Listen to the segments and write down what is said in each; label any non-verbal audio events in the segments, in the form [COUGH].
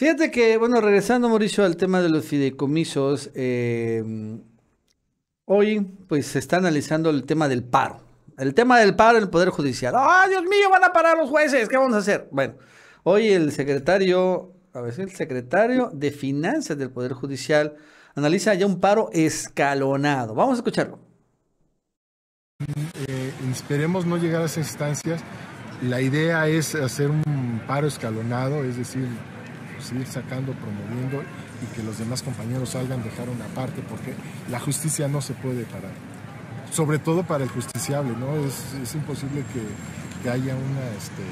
Fíjate que, bueno, regresando, Mauricio, al tema de los fideicomisos, eh, hoy pues se está analizando el tema del paro. El tema del paro en el Poder Judicial. ¡Ah, Dios mío, van a parar los jueces! ¿Qué vamos a hacer? Bueno, hoy el secretario, a ver, el secretario de Finanzas del Poder Judicial analiza ya un paro escalonado. Vamos a escucharlo. Eh, esperemos no llegar a esas instancias. La idea es hacer un paro escalonado, es decir, seguir pues, sacando, promoviendo y que los demás compañeros salgan, dejar una parte, porque la justicia no se puede parar. Sobre todo para el justiciable, ¿no? Es, imposible que, haya una, este,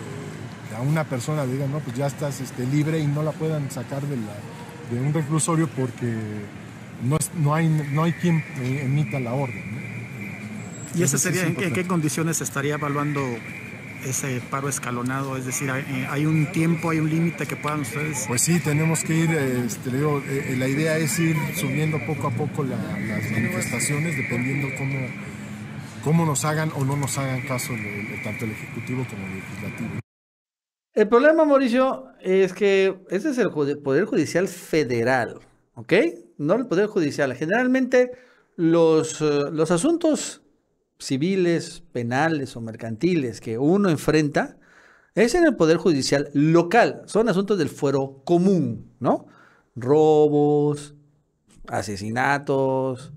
eh, a una persona diga no, pues ya estás este, libre y no la puedan sacar de, la, de un reclusorio porque no, hay, no hay quien eh, emita la orden. ¿Y esa sería, en, qué, en qué condiciones estaría evaluando ese paro escalonado? Es decir, eh, ¿hay un tiempo, hay un límite que puedan ustedes? Pues sí, tenemos que ir, este, eh, la idea es ir subiendo poco a poco las manifestaciones, dependiendo cómo, cómo nos hagan o no nos hagan caso tanto el Ejecutivo como el Legislativo. El problema, Mauricio, es que ese es el Poder Judicial Federal, ¿ok? No el Poder Judicial. Generalmente los, eh, los asuntos civiles, penales o mercantiles que uno enfrenta es en el Poder Judicial local. Son asuntos del fuero común, ¿no? Robos, asesinatos,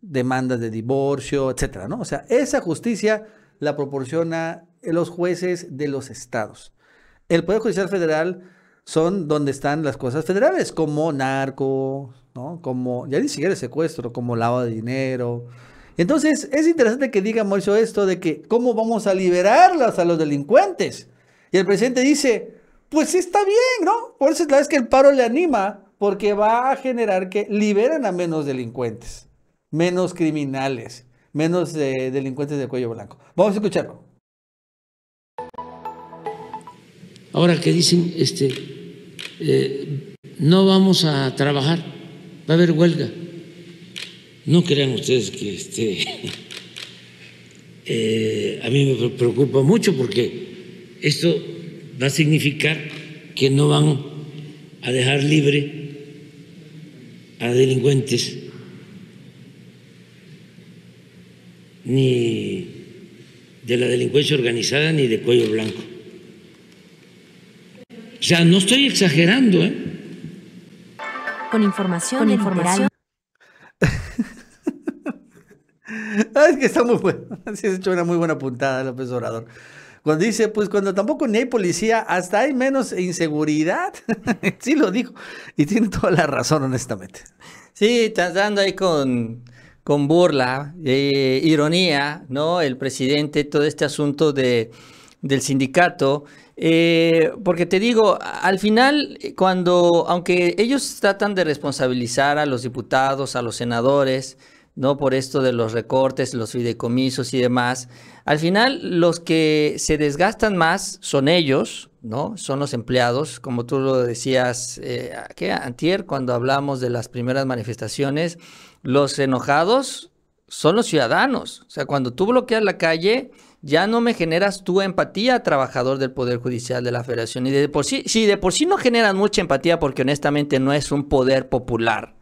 demandas de divorcio, etcétera, ¿no? O sea, esa justicia la proporciona los jueces de los estados. El Poder Judicial Federal son donde están las cosas federales, como narco, ¿no? Como, ya ni siquiera secuestro, como lavado de dinero, entonces, es interesante que diga Moisés esto de que cómo vamos a liberarlas a los delincuentes. Y el presidente dice, pues está bien, ¿no? Por eso es que el paro le anima, porque va a generar que liberen a menos delincuentes, menos criminales, menos eh, delincuentes de cuello blanco. Vamos a escucharlo. Ahora que dicen, este, eh, no vamos a trabajar, va a haber huelga. No crean ustedes que este, [LAUGHS] eh, a mí me preocupa mucho porque esto va a significar que no van a dejar libre a delincuentes ni de la delincuencia organizada ni de cuello blanco. O sea, no estoy exagerando, ¿eh? Con información, con información está muy bueno. [LAUGHS] Sí, has hecho una muy buena puntada, López Obrador. Cuando dice, pues cuando tampoco ni hay policía, hasta hay menos inseguridad. [LAUGHS] sí lo dijo. Y tiene toda la razón, honestamente. Sí, estás dando ahí con, con burla, eh, ironía, ¿no? El presidente, todo este asunto de, del sindicato. Eh, porque te digo, al final, cuando, aunque ellos tratan de responsabilizar a los diputados, a los senadores, ¿no? Por esto de los recortes, los fideicomisos y demás. Al final, los que se desgastan más son ellos, ¿no? Son los empleados, como tú lo decías, eh, Antier, cuando hablamos de las primeras manifestaciones, los enojados son los ciudadanos. O sea, cuando tú bloqueas la calle, ya no me generas tu empatía, trabajador del Poder Judicial de la Federación. Y de por sí, sí, de por sí no generan mucha empatía, porque honestamente no es un poder popular,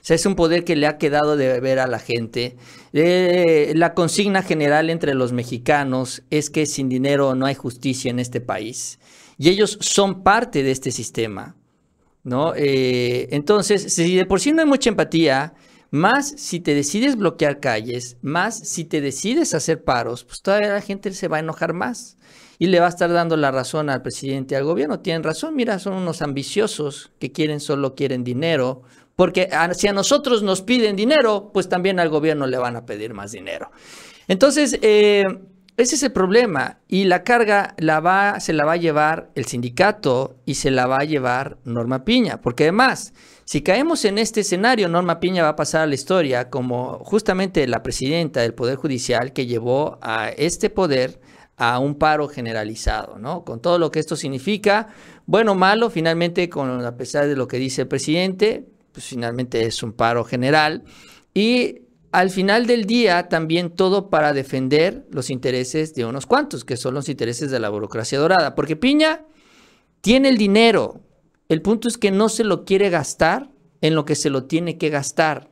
o sea, es un poder que le ha quedado de ver a la gente. Eh, la consigna general entre los mexicanos es que sin dinero no hay justicia en este país. Y ellos son parte de este sistema. ¿no? Eh, entonces, si de por sí no hay mucha empatía, más si te decides bloquear calles, más si te decides hacer paros, pues todavía la gente se va a enojar más y le va a estar dando la razón al presidente y al gobierno. Tienen razón, mira, son unos ambiciosos que quieren, solo quieren dinero, porque si a nosotros nos piden dinero, pues también al gobierno le van a pedir más dinero. Entonces, eh, ese es el problema y la carga la va, se la va a llevar el sindicato y se la va a llevar Norma Piña, porque además, si caemos en este escenario, Norma Piña va a pasar a la historia como justamente la presidenta del Poder Judicial que llevó a este poder a un paro generalizado, ¿no? Con todo lo que esto significa, bueno malo, finalmente, con, a pesar de lo que dice el presidente, pues finalmente es un paro general. Y al final del día, también todo para defender los intereses de unos cuantos, que son los intereses de la burocracia dorada, porque Piña tiene el dinero, el punto es que no se lo quiere gastar en lo que se lo tiene que gastar,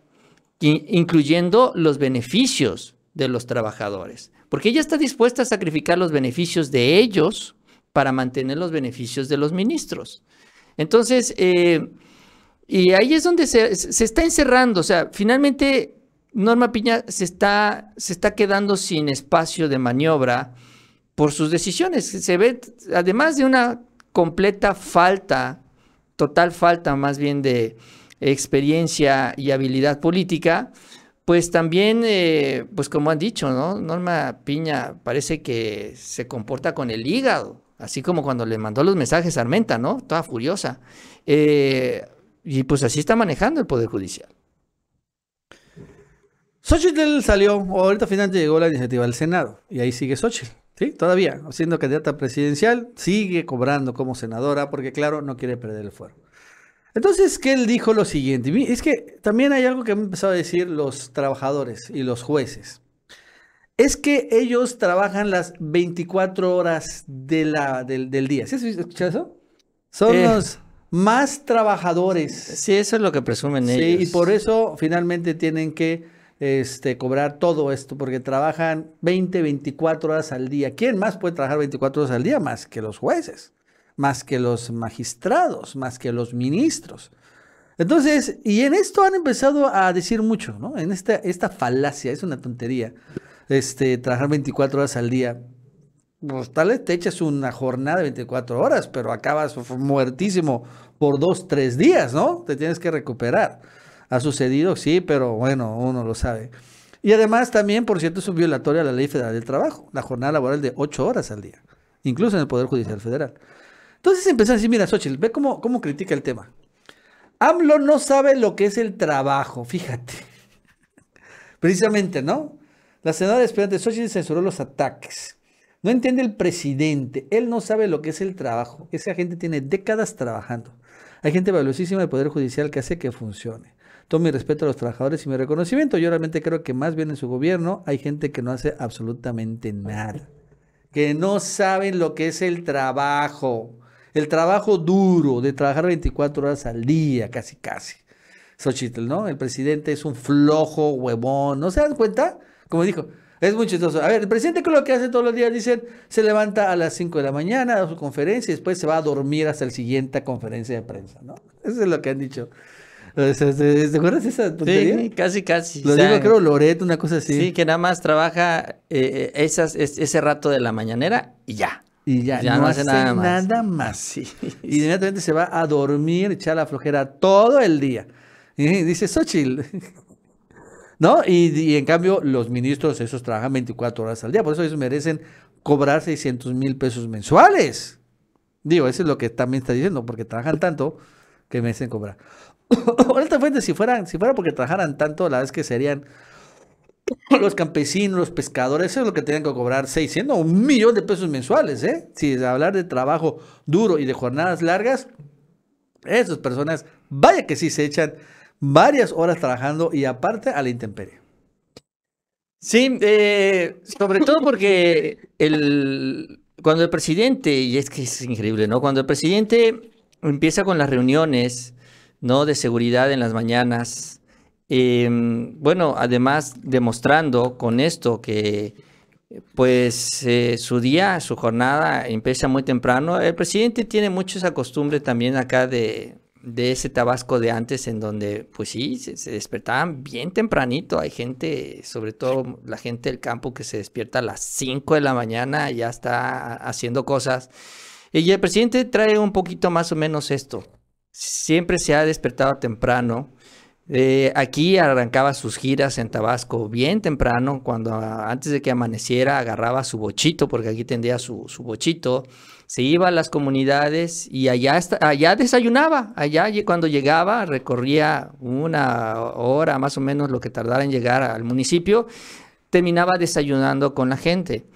incluyendo los beneficios de los trabajadores, porque ella está dispuesta a sacrificar los beneficios de ellos para mantener los beneficios de los ministros. Entonces, eh, y ahí es donde se, está encerrando, o sea, finalmente Norma Piña se está, se está quedando sin espacio de maniobra por sus decisiones. Se ve, además de una completa falta total falta más bien de experiencia y habilidad política, pues también, eh, pues como han dicho, ¿no? Norma Piña parece que se comporta con el hígado, así como cuando le mandó los mensajes a Armenta, ¿no? Toda furiosa. Eh, y pues así está manejando el Poder Judicial. Xochitl salió, ahorita finalmente llegó la iniciativa al Senado, y ahí sigue Xochitl, ¿sí? Todavía, siendo candidata presidencial, sigue cobrando como senadora, porque claro, no quiere perder el fuero. Entonces, que él dijo lo siguiente, es que también hay algo que han empezado a decir los trabajadores y los jueces. Es que ellos trabajan las 24 horas del, día. ¿Sí has escuchado eso? Son eh. los más trabajadores. Sí, eso es lo que presumen ellos. y por eso finalmente tienen que este, cobrar todo esto, porque trabajan 20, 24 horas al día. ¿Quién más puede trabajar 24 horas al día? Más que los jueces, más que los magistrados, más que los ministros. Entonces, y en esto han empezado a decir mucho, ¿no? En esta, esta falacia, es una tontería, este, trabajar 24 horas al día. Pues tal vez te echas una jornada de 24 horas, pero acabas muertísimo por dos, tres días, ¿no? Te tienes que recuperar ha sucedido, sí, pero bueno, uno lo sabe. Y además también, por cierto, es un violatorio a la ley federal del trabajo, la jornada laboral de ocho horas al día, incluso en el Poder Judicial Federal. Entonces empezó a decir, mira, Xochitl, ve cómo, cómo critica el tema. AMLO no sabe lo que es el trabajo, fíjate. [LAUGHS] Precisamente, ¿no? La senadora Esperante Xochitl censuró los ataques. No entiende el presidente, él no sabe lo que es el trabajo. Esa gente tiene décadas trabajando. Hay gente valiosísima del Poder Judicial que hace que funcione. Todo mi respeto a los trabajadores y mi reconocimiento. Yo realmente creo que más bien en su gobierno hay gente que no hace absolutamente nada. Que no saben lo que es el trabajo. El trabajo duro de trabajar 24 horas al día, casi casi. Xochitl, ¿no? El presidente es un flojo, huevón. ¿No se dan cuenta? Como dijo, es muy chistoso. A ver, el presidente con lo que hace todos los días, dicen, se levanta a las 5 de la mañana a su conferencia y después se va a dormir hasta la siguiente conferencia de prensa, ¿no? Eso es lo que han dicho. ¿Te, acuerdas de esa tontería? Sí, casi, casi. Lo digo, creo, Loreto, una cosa así. Sí, que nada más trabaja eh, eh, esas, ese rato de la mañanera y ya. Y ya, no, hace nada más. Sí. Y inmediatamente se va a dormir, echar la flojera todo el día. Y dice, Xochitl, ¿no? Y, en cambio, los ministros, esos trabajan 24 horas al día, por eso ellos merecen cobrar 600 mil pesos mensuales. Digo, eso es lo que también está diciendo, porque trabajan tanto que merecen cobrar. [COUGHS] Ahorita fuente, si fueran, si fuera porque trabajaran tanto, la vez que serían [COUGHS] los campesinos, los pescadores, eso es lo que tenían que cobrar 600 o un millón de pesos mensuales, ¿eh? Si hablar de trabajo duro y de jornadas largas, esas personas, vaya que sí se echan varias horas trabajando y aparte a la intemperie. Sí, eh, sobre todo porque el, cuando el presidente, y es que es increíble, ¿no? Cuando el presidente empieza con las reuniones, ¿no? De seguridad en las mañanas, em, bueno, además demostrando con esto que pues eh, su día, su jornada empieza muy temprano. El presidente tiene mucho esa costumbre también acá de, de ese Tabasco de antes en donde, pues sí, se, despertaban bien tempranito. Hay gente, sobre todo la gente del campo que se despierta a las 5 de la mañana, ya está haciendo cosas. Y el presidente trae un poquito más o menos esto. Siempre se ha despertado temprano. Eh, aquí arrancaba sus giras en Tabasco bien temprano, cuando antes de que amaneciera agarraba su bochito, porque aquí tendría su, su bochito se iba a las comunidades y allá, allá desayunaba, allá cuando llegaba recorría una hora más o menos lo que tardara en llegar al municipio, terminaba desayunando con la gente.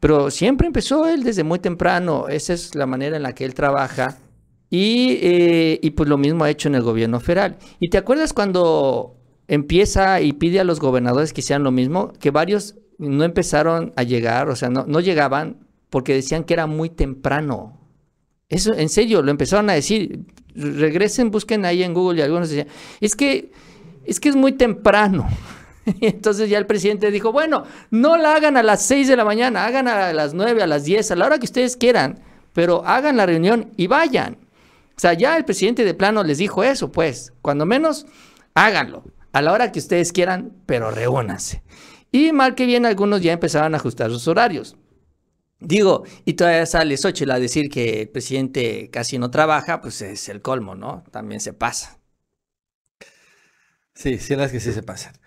Pero siempre empezó él desde muy temprano, esa es la manera en la que él trabaja y, eh, pues lo mismo ha hecho en el gobierno federal. ¿Y te acuerdas cuando empieza y pide a los gobernadores que sean lo mismo? Que varios no empezaron a llegar, o sea, no, no llegaban porque decían que era muy temprano. Eso, en serio, lo empezaron a decir. Regresen, busquen ahí en Google y algunos decían, es que, es que es muy temprano. [LAUGHS] entonces ya el presidente dijo, bueno, no la hagan a las 6 de la mañana, hagan a las 9, a las 10, a la hora que ustedes quieran, pero hagan la reunión y vayan. O sea, ya el presidente de plano les dijo eso, pues, cuando menos, háganlo, a la hora que ustedes quieran, pero reúnanse. Y mal que bien, algunos ya empezaron a ajustar sus horarios. Digo, y todavía sale Xochitl a decir que el presidente casi no trabaja, pues es el colmo, ¿no? También se pasa. Sí, sí, las que sí se pasa.